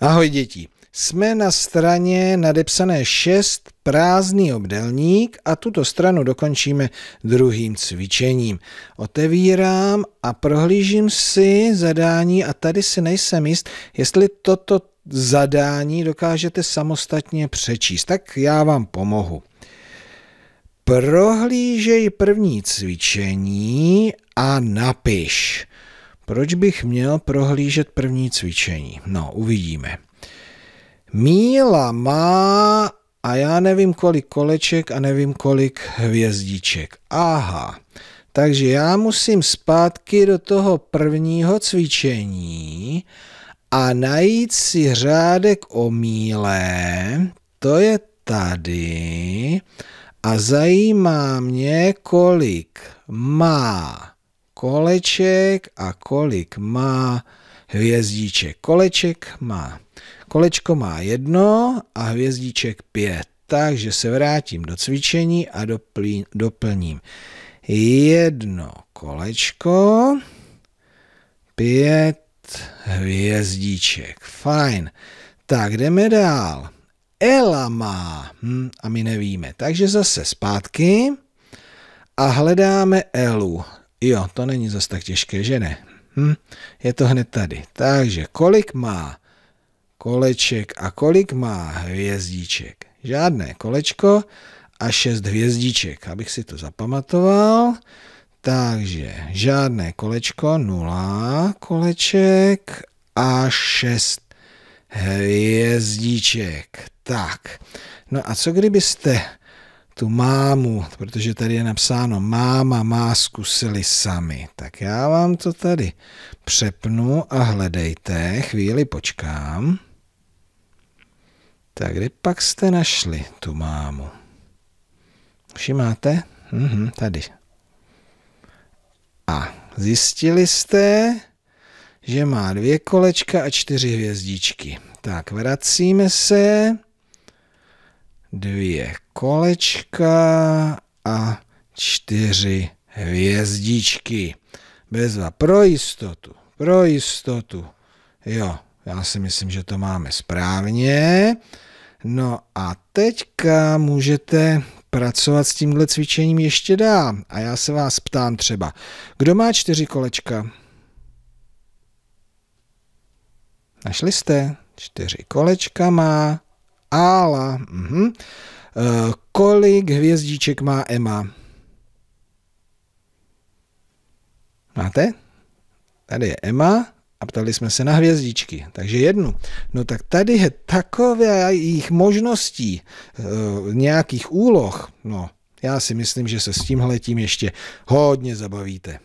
Ahoj děti, jsme na straně nadepsané 6 prázdný obdelník a tuto stranu dokončíme druhým cvičením. Otevírám a prohlížím si zadání a tady si nejsem jist, jestli toto zadání dokážete samostatně přečíst, tak já vám pomohu. Prohlížej první cvičení a napiš. Proč bych měl prohlížet první cvičení? No, uvidíme. Míla má a já nevím kolik koleček a nevím kolik hvězdiček. Aha, takže já musím zpátky do toho prvního cvičení a najít si řádek o míle, to je tady, a zajímá mě, kolik má koleček a kolik má hvězdíček. Koleček má. Kolečko má jedno a hvězdíček pět. Takže se vrátím do cvičení a doplním jedno kolečko, pět hvězdíček. Fajn. Tak jdeme dál. Ela má. Hm, a my nevíme. Takže zase zpátky a hledáme Elu. Jo, to není zas tak těžké, že ne? Hm? Je to hned tady. Takže kolik má koleček a kolik má hvězdíček? Žádné kolečko a šest hvězdíček, abych si to zapamatoval. Takže žádné kolečko, nula koleček a šest hvězdíček. Tak, no a co kdybyste tu mámu, protože tady je napsáno máma má zkusili sami. Tak já vám to tady přepnu a hledejte, chvíli počkám. Tak kde pak jste našli tu mámu? Všimáte? Mhm, tady. A zjistili jste, že má dvě kolečka a čtyři hvězdičky. Tak vracíme se dvě kolečka a čtyři hvězdičky. Bezva pro jistotu, pro jistotu. Jo, já si myslím, že to máme správně. No a teďka můžete pracovat s tímhle cvičením ještě dál. A já se vás ptám třeba, kdo má čtyři kolečka? Našli jste? Čtyři kolečka má Ála. Uh-huh. Uh, kolik hvězdíček má Emma? Máte? Tady je Emma a ptali jsme se na hvězdičky, takže jednu. No tak tady je takové jejich možností, e, nějakých úloh, no já si myslím, že se s tím ještě hodně zabavíte.